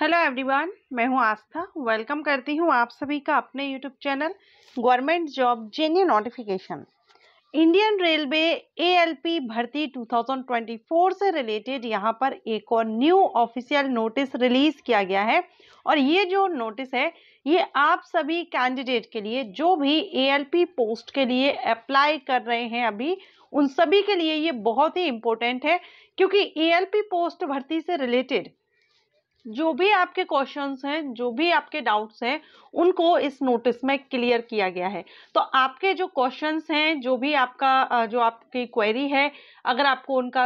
Hello everyone मैं हूं आस्था welcome करती हूं आप सभी का अपने YouTube channel government job genuine notification Indian railway ALP भर्ती 2024 से रिलेटेड यहां पर एक और न्यू ऑफिशियल नोटिस रिलीज़ किया गया है और ये जो नोटिस है ये आप सभी कैंडिडेट के लिए जो भी एएलपी पोस्ट के लिए अप्लाई कर रहे हैं अभी उन सभी के लिए ये बहुत ही इम्पोर्टेंट है क्योंकि एएलपी पोस्ट भर्ती से रिलेटेड जो भी आपके क्वेश्चंस हैं जो भी आपके डाउट्स हैं उनको इस नोटिस में क्लियर किया गया है तो आपके जो क्वेश्चंस हैं जो भी आपका जो आपकी क्वेरी है अगर आपको उनका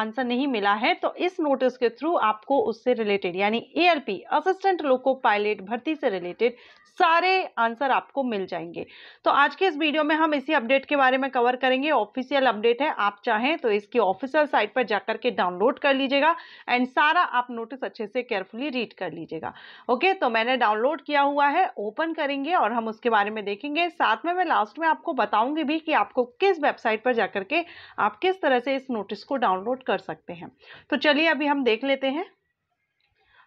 आंसर नहीं मिला है तो इस नोटिस के थ्रू आपको उससे रिलेटेड यानी एआरपी असिस्टेंट लोको पायलट भर्ती से रिलेटेड सारे आंसर आपको मिल जाएंगे तो आज के इस वीडियो में हम इसी अपडेट के बारे में कवर करेंगे ऑफिशियल अपडेट है आप चाहें तो इसकी ऑफिशियल साइट पर जाकर के डाउनलोड कर लीजिएगा एंड सारा आप नोटिस अच्छे से केयरफुली रीड कर लीजिएगा ओके तो मैंने डाउनलोड किया हुआ है ओपन करेंगे और हम उसके बारे में देखेंगे साथ में मैं लास्ट में आपको बताऊंगी भी कि आपको किस वेबसाइट पर जाकर के आप किस तरह से इस नोटिस को डाउनलोड कर सकते हैं तो चलिए अभी हम देख लेते हैं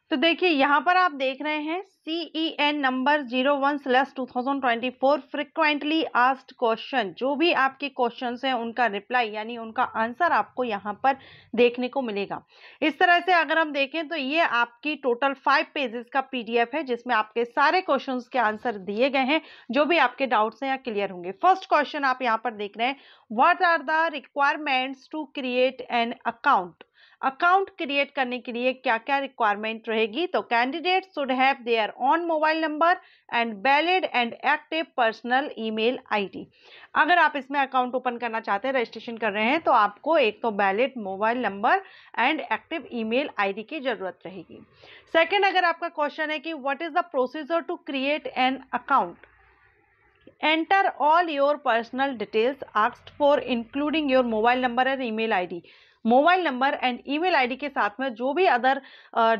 तो देखिए यहाँ पर आप देख रहे हैं C E N number zero one slash two thousand twenty four frequently asked question जो भी आपके क्वेश्चन हैं उनका रिप्लाई यानी उनका आंसर आपको यहाँ पर देखने को मिलेगा इस तरह से अगर हम देखें तो ये आपकी टोटल फाइव पेजेस का पीडीएफ है जिसमें आपके सारे क्वेश्चन के आंसर दिए गए हैं जो भी आपके डाउट्स हैं या क्लियर होंगे फर्स्ट क्वेश्चन आप यहाँ पर देख रहे हैं what are the requirements to create an account account create करने के लिए क्या क्या रिक्वायरमेंट रहेगी तो candidate should have their own mobile number and valid and active personal email ID अगर आप इसमें अकाउंट ओपन करना चाहते हैं रजिस्ट्रेशन कर रहे हैं तो आपको एक तो valid mobile number and active email ID की ज़रूरत रहेगी सेकेंड अगर आपका क्वेश्चन है कि what is the procedure to create an account enter all your personal details asked for including your mobile number and email id mobile number and email ID के साथ में जो भी अदर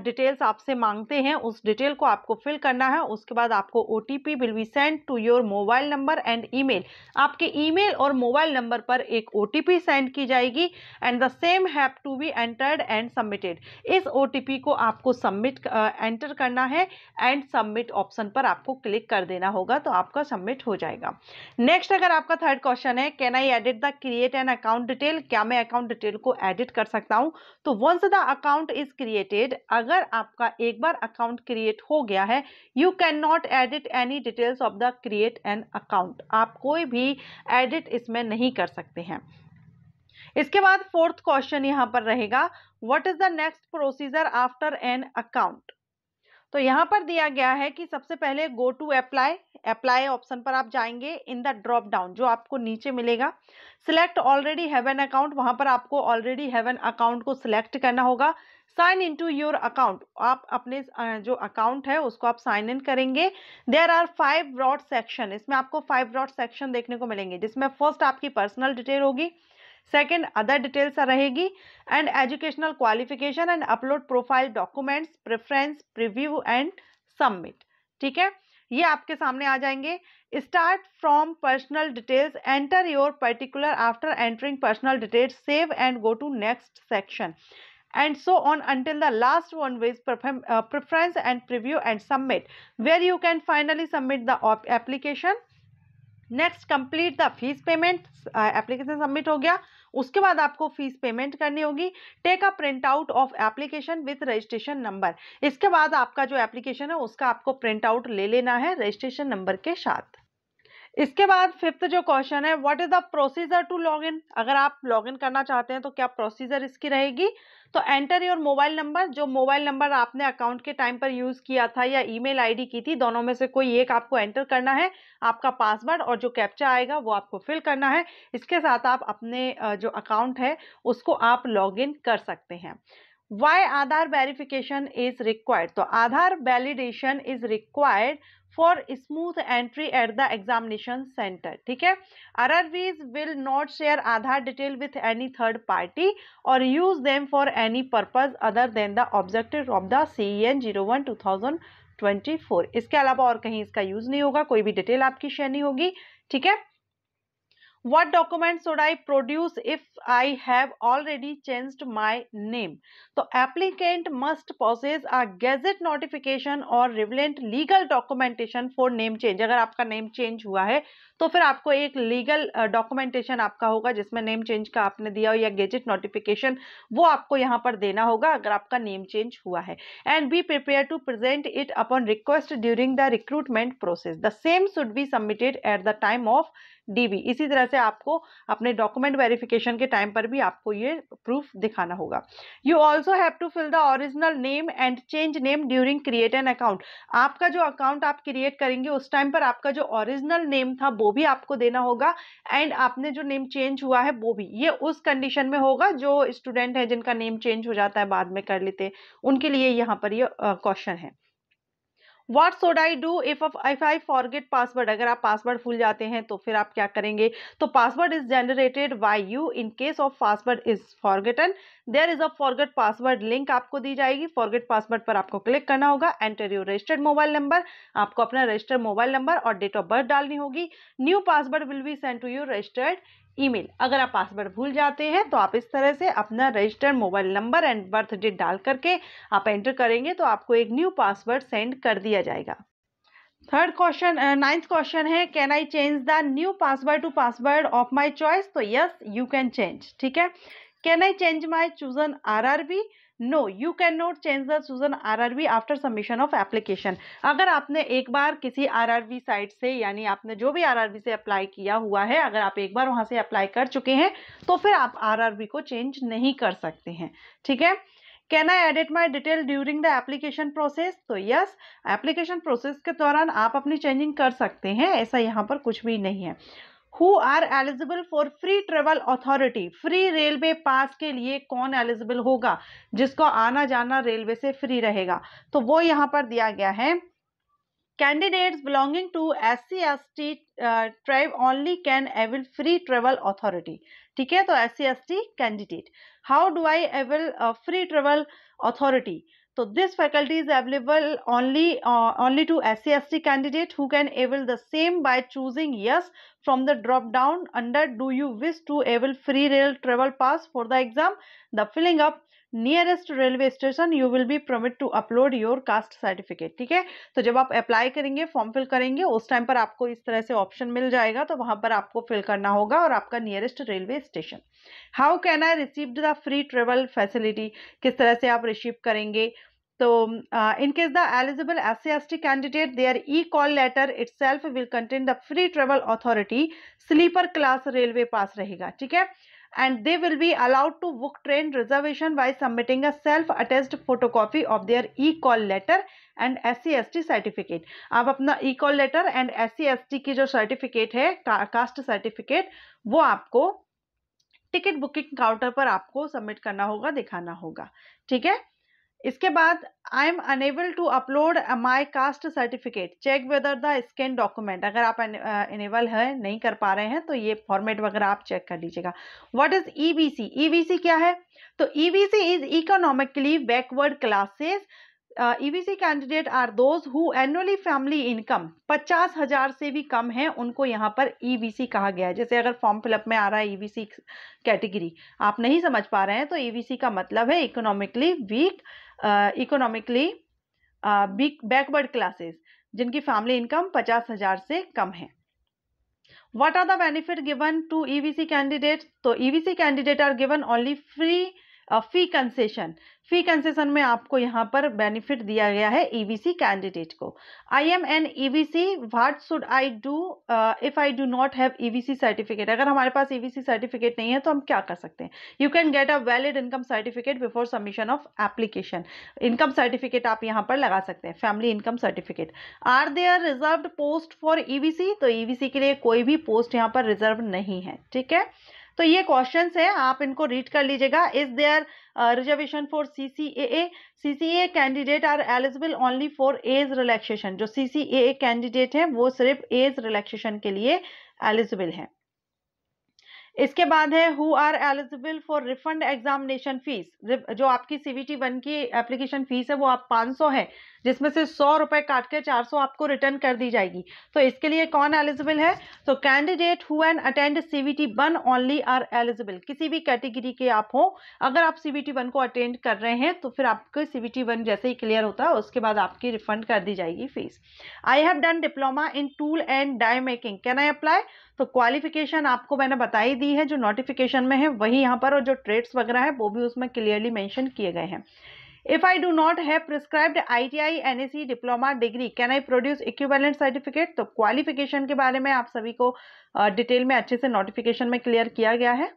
डिटेल्स आपसे मांगते हैं उस डिटेल को आपको फिल करना है उसके बाद आपको O T P will be send to your mobile number and email आपके ईमेल और मोबाइल नंबर पर एक ओ टी पी सेंड की जाएगी and the same have to be entered and submitted इस ओ टी पी को आपको submit enter करना है एंड सबमिट ऑप्शन पर आपको क्लिक कर देना होगा तो आपका सबमिट हो जाएगा नेक्स्ट अगर आपका थर्ड क्वेश्चन है can I edit the create an account detail क्या मैं अकाउंट डिटेल को एड एडिट कर सकता हूँ तो once the account is created अगर आपका एक बार अकाउंट क्रिएट हो गया है you can not edit any details of the create an account आप कोई भी एडिट इसमें नहीं कर सकते हैं इसके बाद फोर्थ क्वेश्चन यहाँ पर रहेगा what is the next procedure after an account तो यहाँ पर दिया गया है कि सबसे पहले go to apply apply option पर आप जाएंगे इन द ड्रॉप डाउन जो आपको नीचे मिलेगा सिलेक्ट ऑलरेडी एन अकाउंट वहां पर आपको ऑलरेडी एन अकाउंट को सिलेक्ट करना होगा sign in to your account आप अपने जो अकाउंट है उसको आप साइन इन करेंगे there are five broad section इसमें आपको फाइव ब्रॉड सेक्शन देखने को मिलेंगे जिसमें फर्स्ट आपकी पर्सनल डिटेल होगी सेकेंड अदर डिटेल्स रहेगी and educational qualification and upload profile documents preference preview and submit ठीक है ये आपके सामने आ जाएंगे start from personal details enter your particular after entering personal details save and go to next section and so on until the last one viz preference and preview and submit where you can finally submit the application next complete the fees payment application submit हो गया उसके बाद आपको fee payment करनी होगी take a print out of application with registration number इसके बाद आपका जो एप्लीकेशन है उसका आपको प्रिंट आउट ले लेना है रजिस्ट्रेशन नंबर के साथ इसके बाद फिफ्थ जो क्वेश्चन है what is the procedure to log in अगर आप लॉग इन करना चाहते हैं तो क्या प्रोसीजर इसकी रहेगी तो एंटर योर मोबाइल नंबर जो मोबाइल नंबर आपने अकाउंट के टाइम पर यूज़ किया था या ईमेल आईडी की थी दोनों में से कोई एक आपको एंटर करना है आपका पासवर्ड और जो कैप्चा आएगा वो आपको फिल करना है इसके साथ आप अपने जो अकाउंट है उसको आप लॉग इन कर सकते हैं why Aadhaar verification is required. So Aadhaar validation is required for smooth entry at the examination center. ठीक है RRVs will not share Aadhaar detail with any third party or use them for any purpose other than the objective of the CEN 01 2024. इसके अलावा और कहीं इसका use नहीं होगा कोई भी डिटेल आपकी शेयर नहीं होगी ठीक है what document should i produce if i have already changed my name so applicant must possess a gazette notification or relevant legal documentation for name change अगर आपका name change हुआ है तो फिर आपको एक legal documentation आपका होगा जिसमें name change का आपने दिया हो या गैजेट notification वो आपको यहाँ पर देना होगा अगर आपका name change हुआ है and be prepared to present it upon request during the recruitment process the same should be submitted at the time of DB इसी तरह से आपको अपने डॉक्यूमेंट वेरिफिकेशन के टाइम पर भी आपको ये प्रूफ दिखाना होगा you also have to fill the original name and change name during create an account आपका जो अकाउंट आप क्रिएट करेंगे उस टाइम पर आपका जो ओरिजिनल नेम था वो भी आपको देना होगा एंड आपने जो नेम चेंज हुआ है वो भी ये उस कंडीशन में होगा जो स्टूडेंट है जिनका नेम चेंज हो जाता है बाद में कर लेते उनके लिए यहाँ पर ये क्वेश्चन है what should I do if if I forget password अगर आप पासवर्ड भूल जाते हैं तो फिर आप क्या करेंगे तो password is generated by you in case of password is forgotten there is a forget password link आपको दी जाएगी फॉरगेट पासवर्ड पर आपको क्लिक करना होगा enter your registered mobile number आपको अपना रजिस्टर्ड मोबाइल नंबर और डेट ऑफ बर्थ डालनी होगी new password will be send to you registered email अगर आप पासवर्ड भूल जाते हैं तो आप इस तरह से अपना registered mobile number and birth date डाल करके आप एंटर करेंगे तो आपको एक न्यू पासवर्ड सेंड कर दिया जाएगा थर्ड क्वेश्चन नाइन्थ क्वेश्चन है can I change the new password to password of my choice तो यस यू कैन चेंज ठीक है can I change my chosen R R B no you can not change the chosen RRB after submission of application अगर आपने एक बार किसी RRB site से यानी आपने जो भी आरआरबी से अप्लाई किया हुआ है अगर आप एक बार वहाँ से अप्लाई कर चुके हैं तो फिर आप आरआरबी को चेंज नहीं कर सकते हैं ठीक है can I edit my detail during the application process तो यस एप्लीकेशन प्रोसेस के दौरान आप अपनी चेंजिंग कर सकते हैं ऐसा यहाँ पर कुछ भी नहीं है who are eligible for free travel authority free railway pass के लिए कौन एलिजिबल होगा जिसको आना जाना रेलवे से फ्री रहेगा तो वो यहाँ पर दिया गया है belonging to S C S T tribe only can avail free travel authority ठीक है तो S C S T candidate how do I avail free travel authority तो this faculty is available only only to S C S T candidate who can avail the same by choosing yes from the drop down under do you wish to avail free rail travel pass for the exam the filling up nearest railway station you will be permit to upload your caste certificate ठीक है तो जब आप apply करेंगे form fill करेंगे उस time पर आपको इस तरह से ऑप्शन मिल जाएगा तो वहां पर आपको फिल करना होगा और आपका nearest railway station how can I receive the free travel facility किस तरह से आप रिसीव करेंगे So uh, in case the eligible SCST candidate, their e-call letter itself will contain the free travel authority sleeper class railway pass रहेगा ठीक है and they will be allowed to book train reservation by submitting a self-attached photocopy of their e-call letter and S C S T certificate आप अपना E call letter and S C S T की जो certificate है का, caste certificate वो आपको ticket booking counter पर आपको सबमिट करना होगा दिखाना होगा ठीक है इसके बाद I am unable to upload my caste certificate check whether the scan document अगर आप इनेबल है नहीं कर पा रहे हैं तो ये फॉर्मेट वगैरह आप चेक कर लीजिएगा what is E E B C B C क्या है तो C is economically backward classes EBC candidate are those who annually family income पचास हजार से भी कम है उनको यहाँ पर ईवीसी e कहा गया है जैसे अगर फॉर्म फिलअप में आ रहा है ईवीसी e कैटेगरी आप नहीं समझ पा रहे हैं तो ईवीसी e का मतलब है economically weak economically backward classes जिनकी फैमिली इनकम पचास हजार से कम है what are the benefit given candidate तो candidates so evc candidate are given only free fee concession fee concession में आपको यहाँ पर बेनिफिट दिया गया है ईवीसी e कैंडिडेट को I am an EBC what should I do if I do not have EBC certificate अगर हमारे पास ईवीसी e सर्टिफिकेट नहीं है तो हम क्या कर सकते हैं you can get a valid income certificate before submission of application income certificate आप यहाँ पर लगा सकते हैं family income certificate are they are reserve post for EBC तो ईवीसी e के लिए कोई भी पोस्ट यहाँ पर रिजर्व नहीं है ठीक है तो ये क्वेश्चन है आप इनको रीड कर लीजिएगा is there reservation for C C A A C C A candidate are eligible only for age relaxation जो सी सी ए कैंडिडेट हैं वो सिर्फ एज रिलैक्सेशन के लिए एलिजिबल हैं इसके बाद है who are eligible for refund examination fees जो आपकी सीवीटी वन की एप्लीकेशन फीस है वो आप 500 है जिसमें से सौ रुपए काट के 400 आपको रिटर्न कर दी जाएगी तो इसके लिए कौन एलिजिबल है तो candidate who an attend CBT one only are eligible किसी भी कैटेगरी के आप हो अगर आप सीवीटी वन को अटेंड कर रहे हैं तो फिर आपके सीवीटी वन जैसे ही क्लियर होता है उसके बाद आपकी रिफंड कर दी जाएगी fees I have done diploma in tool and die making can I apply तो क्वालिफिकेशन आपको मैंने बताई दी है जो नोटिफिकेशन में है वही यहाँ पर और जो ट्रेड्स वगैरह है वो भी उसमें क्लियरली मैंशन किए गए हैं if I do if i do I have prescribed iti nse diploma degree can I produce equivalent certificate तो क्वालिफिकेशन के बारे में आप सभी को डिटेल में अच्छे से नोटिफिकेशन में क्लियर किया गया है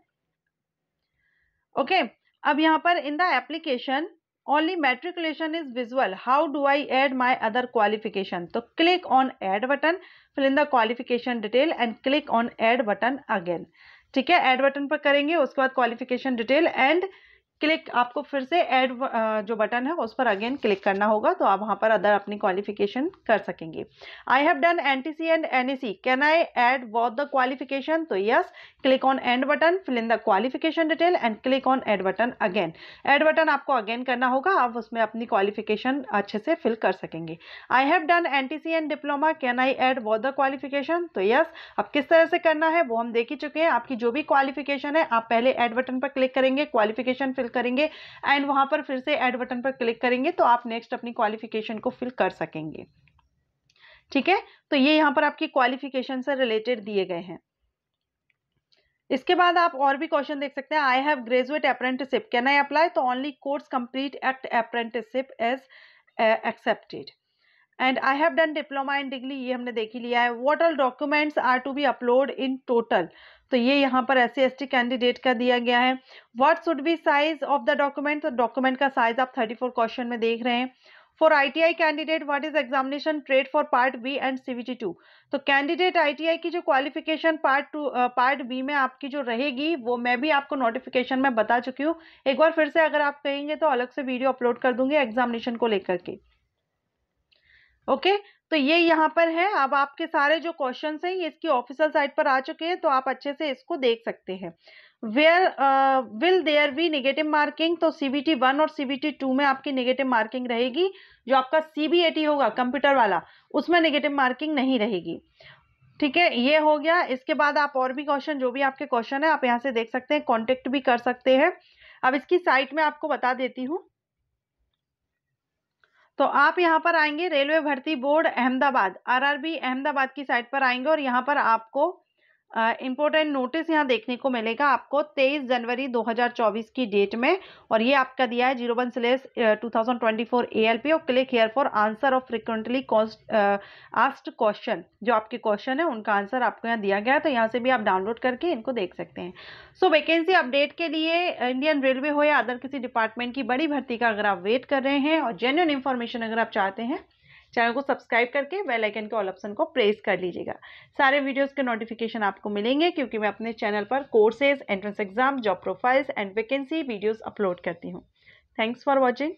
ओके okay, अब यहाँ पर in the application only matriculation is visual how do i add my other qualification so click on add button fill in the qualification detail and click on add button again ठीक है add button पर करेंगे उसके बाद qualification detail and click आपको फिर से add जो बटन है उस पर अगेन क्लिक करना होगा तो आप वहाँ पर अदर अपनी क्वालिफिकेशन कर सकेंगे I have done N T C and N E C can I add what the qualification तो yes click on add button fill in the qualification detail and click on add button again add button आपको again करना होगा आप उसमें अपनी qualification अच्छे से fill कर सकेंगे I have done N T C and diploma can I add what the qualification तो यस अब किस तरह से करना है वो हम देख ही चुके हैं आपकी जो भी क्वालिफिकेशन है आप पहले एड बटन पर क्लिक करेंगे क्वालिफिकेशन फिल फिल करेंगे एंड वहां पर फिर से एड बटन पर क्लिक करेंगे तो आप नेक्स्ट अपनी क्वालिफिकेशन को फिल कर सकेंगे ठीक है तो ये यहाँ पर आपकी क्वालिफिकेशन से रिलेटेड दिए गए हैं इसके बाद आप और भी क्वेश्चन देख सकते हैं I have graduate apprenticeship can I apply तो only course complete act apprenticeship as accepted and I have done diploma in degree ये हमने देखी लिया है what all documents are to be upload in total तो ये यहाँ पर एस सी कैंडिडेट का दिया गया है what should be size of the document तो डॉक्यूमेंट का साइज आप 34 क्वेश्चन में देख रहे हैं for ITI candidate what is examination trade for part B and CBT two तो कैंडिडेट आईटीआई की जो qualification part two part B में आपकी जो रहेगी वो मैं भी आपको नोटिफिकेशन में बता चुकी हूँ एक बार फिर से अगर आप कहेंगे तो अलग से वीडियो अपलोड कर दूंगी एग्जामिनेशन को लेकर के ओके तो ये यहाँ पर है अब आपके सारे जो क्वेश्चन हैं ये इसकी ऑफिशियल साइट पर आ चुके हैं तो आप अच्छे से इसको देख सकते हैं where will there be negative marking तो सी बी टी वन और सी बी टी टू में आपकी निगेटिव मार्किंग रहेगी जो आपका सी बी ए टी होगा कंप्यूटर वाला उसमें निगेटिव मार्किंग नहीं रहेगी ठीक है ये हो गया इसके बाद आप और भी क्वेश्चन जो भी आपके क्वेश्चन है आप यहाँ से देख सकते हैं कॉन्टेक्ट भी कर सकते हैं अब इसकी साइट में आपको बता देती हूँ तो आप यहाँ पर आएंगे रेलवे भर्ती बोर्ड अहमदाबाद आरआरबी अहमदाबाद की साइट पर आएंगे और यहाँ पर आपको इम्पोर्टेंट नोटिस यहाँ देखने को मिलेगा आपको 23 जनवरी 2024 की डेट में और ये आपका दिया है zero one slash two thousand twenty four A L P और click here for answer of frequently asked question जो आपके क्वेश्चन है उनका आंसर आपको यहाँ दिया गया है तो यहाँ से भी आप डाउनलोड करके इनको देख सकते हैं सो वैकेंसी अपडेट के लिए इंडियन रेलवे हो या अदर किसी डिपार्टमेंट की बड़ी भर्ती का अगर आप वेट कर रहे हैं और जेन्यून इन्फॉर्मेशन अगर आप चाहते हैं चैनल को सब्सक्राइब करके बेल आइकन के ऑल ऑप्शन को प्रेस कर लीजिएगा सारे वीडियोस के नोटिफिकेशन आपको मिलेंगे क्योंकि मैं अपने चैनल पर courses entrance exam job profiles and vacancy videos upload करती हूँ थैंक्स फॉर वॉचिंग